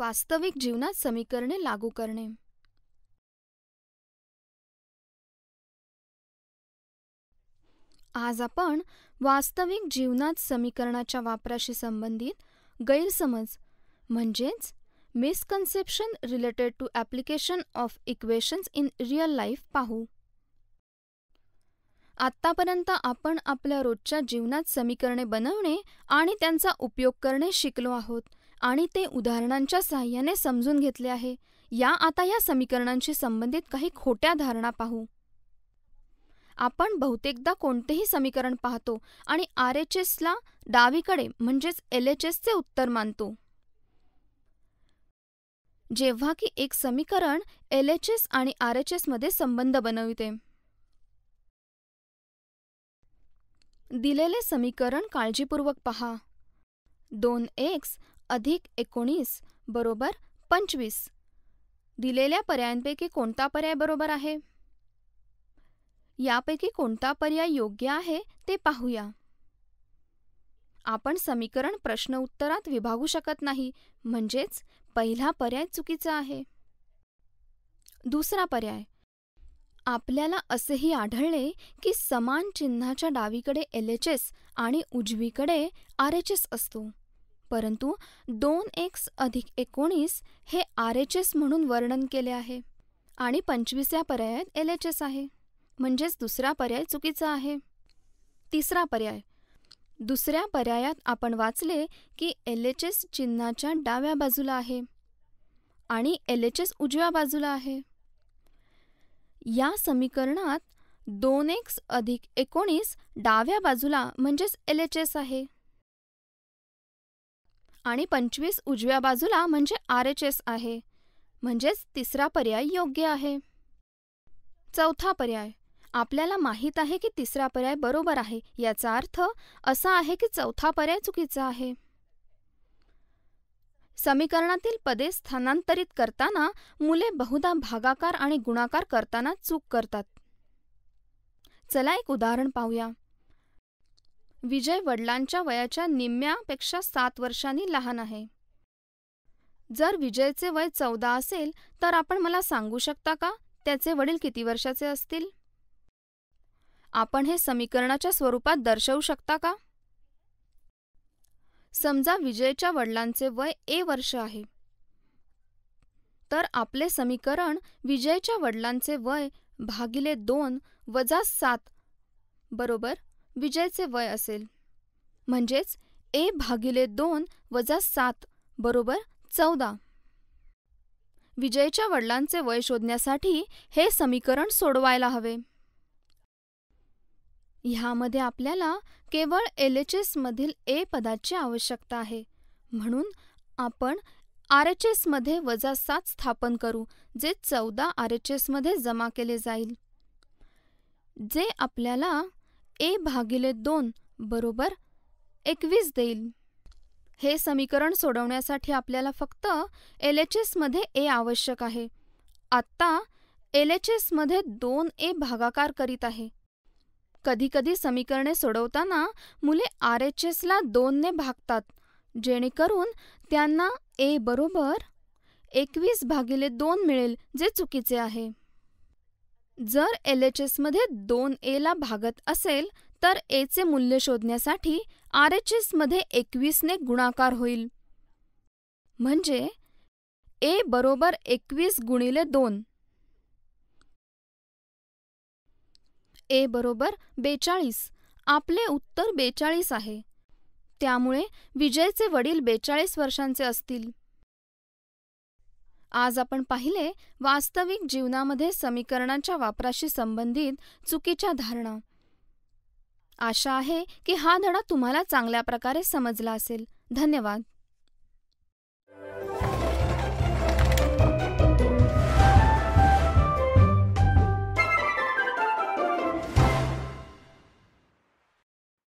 वास्तविक जीवनात समीकरणे लागू करणे आज आपण वास्तविक जीवनात समीकरणाच्या वापराशी संबंधित गैरसमज म्हणजेच misconception related to application of equations in real life पाहू आत्तापर्यंत आपण आपल्या रोजच्या जीवनात समीकरणे बनवणे आणि त्यांचा उपयोग करणे शिकलो आहोत आणि ते उदाहरणांच्या सहाय्याने समजून घेतले आहे या आता या समीकरणांशी संबंधित काही खोट्या धारणा पाहू आपण बहुतेकदा कोणतेही समीकरण पाहतो आणि आर एच एसला डावीकडे म्हणजेच एल एच एसचे उत्तर मानतो जेव्हा की एक समीकरण एल एच एस आणि आर एच एसमध्ये संबंध बनविते दिलेले समीकरण काळजीपूर्वक पहा दोन एक्स अधिक एकोणीस बरोबर पंचवीस दिलेल्या पर्यायांपैकी कोणता पर्याय बरोबर आहे यापैकी कोणता पर्याय योग्य आहे ते पाहूया आपण समीकरण प्रश्न उत्तरात विभागू शकत नाही म्हणजेच पहिला पर्याय चुकीचा आहे दुसरा पर्याय आपल्याला असेही आढळले की समान चिन्हाच्या डावीकडे एल एच एस आणि उजवीकडे आर एच एस असतो परंतु दोन एक्स अधिक एकोणीस हे आर एच एस म्हणून वर्णन केले आहे आणि पंचवीस पर्यायात एल एच एस आहे म्हणजेच दुसरा पर्याय चुकीचा आहे तिसरा पर्याय दुसऱ्या पर्यायात आपण वाचले की एल एच एस चिन्हाच्या डाव्या बाजूला आहे आणि एल एच एस उजव्या बाजूला आहे या समीकरणात दोन एक्स अधिक एकोणीस डाव्या बाजूला म्हणजेच एल एच एस आहे आणि पंचवीस उजव्या बाजूला म्हणजे आर एच एस आहे म्हणजेच तिसरा पर्याय योग्य आहे चौथा पर्याय आपल्याला माहीत आहे की तिसरा पर्याय बरोबर आहे याचा अर्थ असा आहे की चौथा पर्याय चुकीचा आहे समीकरणातील पदे स्थानांतरित करताना मुले बहुधा भागाकार आणि गुणाकार करताना चूक करतात चला एक उदाहरण पाहूया विजय वडिलांच्या वयाच्या निम्म्यापेक्षा सात वर्षांनी लहान आहे जर विजयचे वय चौदा असेल तर आपण मला सांगू शकता का त्याचे वडील किती वर्षाचे असतील आपण हे समीकरणाच्या स्वरूपात दर्शवू शकता का समजा विजयच्या वडिलांचे वय ए वर्ष आहे तर आपले समीकरण विजयच्या वडिलांचे वय भागिले दोन वजा सात बरोबर विजयचे वय असेल म्हणजेच ए भागिले दोन वजा सात बरोबर चौदा विजयच्या वडिलांचे वय शोधण्यासाठी हे समीकरण सोडवायला हवे ह्यामध्ये आपल्याला केवळ एल एच एसमधील ए पदाची आवश्यकता आहे म्हणून आपण आर एच मध्ये वजा सात स्थापन करू जे चौदा आर एच मध्ये जमा केले जाईल जे आपल्याला ए भागिले दोन बरोबर एकवीस देईल हे समीकरण सोडवण्यासाठी आपल्याला फक्त एल एच एसमध्ये ए आवश्यक आहे आत्ता एल एच एसमध्ये दोन ए भागाकार करीत आहे कधीकधी समीकरणे सोडवताना मुले आर एच एसला ने भागतात जेणेकरून त्यांना ए बरोबर एकवीस भागिले दोन मिळेल जे चुकीचे आहे जर एलएचएसमध्ये दोन एला भागत असेल तर एचे मूल्य शोधण्यासाठी आरएचएसमध्ये एकवीसने गुणाकार होईल म्हणजे ए बरोबर एकवीस गुणिले दोन ए बरोबर बेचाळीस आपले उत्तर बेचाळीस आहे त्यामुळे विजयचे वडील बेचाळीस वर्षांचे असतील आज आपण पाहिले वास्तविक जीवनामध्ये समीकरणांच्या वापराशी संबंधित चुकीच्या धारणा आशा आहे की हा धडा तुम्हाला चांगल्या प्रकारे समजला असेल धन्यवाद